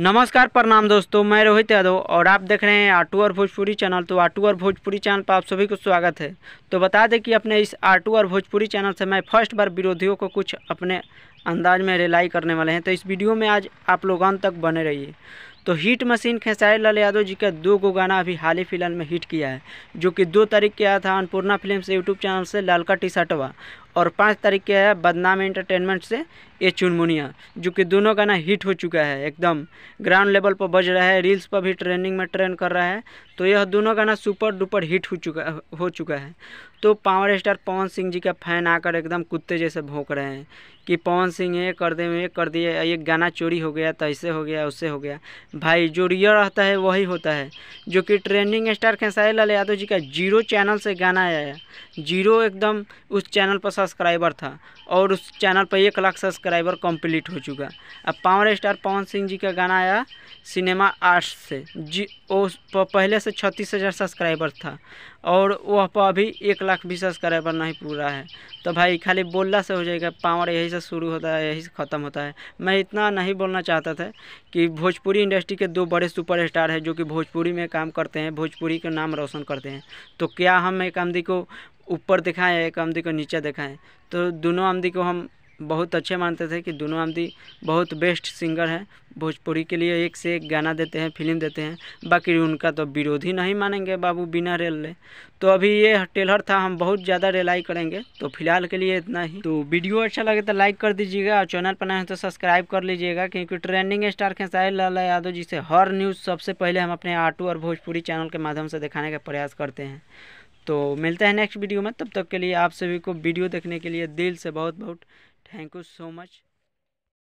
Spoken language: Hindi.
नमस्कार प्रणाम दोस्तों मैं रोहित यादव और आप देख रहे हैं आटू और भोजपुरी चैनल तो आटू और भोजपुरी चैनल पर आप सभी को स्वागत है तो बता दें कि अपने इस आटू और भोजपुरी चैनल से मैं फर्स्ट बार विरोधियों को कुछ अपने अंदाज में रिलाई करने वाले हैं तो इस वीडियो में आज आप लोग अंत तक बने रहिए तो हिट मशीन खेसारी लाल यादव जी का दो गो गाना अभी हाल ही फिलहाल में हिट किया है जो कि दो तारीख के आया था अन्नपूर्णा फिल्म से यूट्यूब चैनल से लालका टी शर्टवा और पाँच तारीख के है बदनाम एंटरटेनमेंट से ये चुनमुनिया जो कि दोनों गाना हिट हो चुका है एकदम ग्राउंड लेवल पर बज रहा है रील्स पर भी ट्रेंडिंग में ट्रेंड कर रहा है तो यह दोनों गाना सुपर डुपर हिट हो चुका हो चुका है तो पावर स्टार पवन सिंह जी का फैन आकर एकदम कुत्ते जैसे भोंक रहे हैं कि पवन सिंह ये कर दे ये कर दिए ये गाना चोरी हो गया तो ऐसे हो गया उससे हो गया भाई जो रियल रहता है वही होता है जो कि ट्रेंडिंग स्टार खेसारी लाल यादव जी का जीरो चैनल से गाना आया है जीरो एकदम उस चैनल पर सब्सक्राइबर था और उस चैनल पर एक लाख सब्सक्राइबर कंप्लीट हो चुका अब पावर स्टार पवन सिंह जी का गाना आया सिनेमा आर्ट्स से जी उस पर पहले से छत्तीस हज़ार सब्सक्राइबर था और वह पर अभी एक लाख बीस सब्सक्राइबर नहीं पूरा है तो भाई खाली बोलना से हो जाएगा पावर यही से शुरू होता है यही से ख़त्म होता है मैं इतना नहीं बोलना चाहता था कि भोजपुरी इंडस्ट्री के दो बड़े सुपरस्टार हैं जो कि भोजपुरी में काम करते हैं भोजपुरी का नाम रोशन करते हैं तो क्या हम एक आमदी को ऊपर दिखाएँ एक आमदी को नीचे दिखाएँ तो दोनों आमदी को हम बहुत अच्छे मानते थे कि दोनों आमदी बहुत बेस्ट सिंगर हैं भोजपुरी के लिए एक से एक गाना देते हैं फिल्म देते हैं बाकी उनका तो विरोधी नहीं मानेंगे बाबू बिना रेल ले तो अभी ये टेलर था हम बहुत ज़्यादा रिलाई करेंगे तो फिलहाल के लिए इतना ही तो वीडियो अच्छा लगे तो लाइक कर दीजिएगा और चैनल पर ना तो सब्सक्राइब कर लीजिएगा क्योंकि ट्रेंडिंग स्टार खेसाई लाल यादव जिसे हर न्यूज़ सबसे पहले हम अपने आटू और भोजपुरी चैनल के माध्यम से दिखाने का प्रयास करते हैं तो मिलते हैं नेक्स्ट वीडियो में तब तक के लिए आप सभी को वीडियो देखने के लिए दिल से बहुत बहुत थैंक यू सो मच